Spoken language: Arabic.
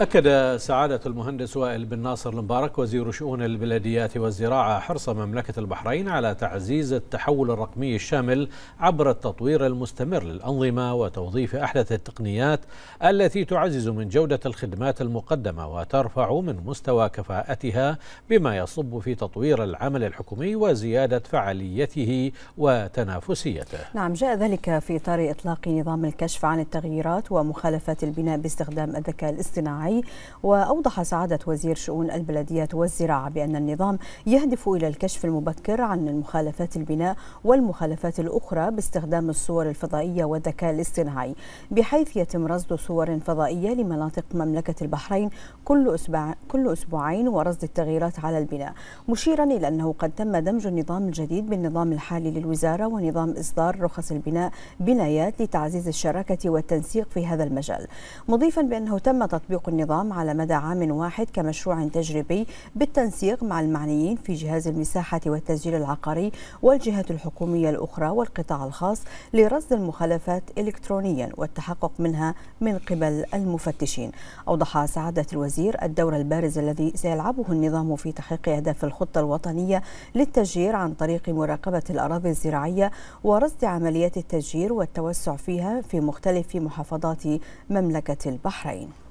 أكد سعادة المهندس وائل بن ناصر المبارك وزير شؤون البلديات والزراعة حرص مملكة البحرين على تعزيز التحول الرقمي الشامل عبر التطوير المستمر للأنظمة وتوظيف أحدث التقنيات التي تعزز من جودة الخدمات المقدمة وترفع من مستوى كفاءتها بما يصب في تطوير العمل الحكومي وزيادة فعاليته وتنافسيته نعم جاء ذلك في إطار إطلاق نظام الكشف عن التغييرات ومخالفات البناء باستخدام الذكاء الاصطناعي الزراعي وأوضح سعادة وزير شؤون البلديات والزراعة بأن النظام يهدف إلى الكشف المبكر عن المخالفات البناء والمخالفات الأخرى باستخدام الصور الفضائية والذكاء الاصطناعي بحيث يتم رصد صور فضائية لمناطق مملكة البحرين كل, أسبوع كل أسبوعين ورصد التغييرات على البناء مشيرا إلى أنه قد تم دمج النظام الجديد بالنظام الحالي للوزارة ونظام إصدار رخص البناء بنايات لتعزيز الشراكة والتنسيق في هذا المجال مضيفا بأنه تم تطبيق النظام على مدى عام واحد كمشروع تجريبي بالتنسيق مع المعنيين في جهاز المساحة والتسجيل العقاري والجهات الحكومية الأخرى والقطاع الخاص لرصد المخالفات إلكترونيا والتحقق منها من قبل المفتشين أوضح سعادة الوزير الدور البارز الذي سيلعبه النظام في تحقيق أهداف الخطة الوطنية للتجير عن طريق مراقبة الأراضي الزراعية ورصد عمليات التجير والتوسع فيها في مختلف محافظات مملكة البحرين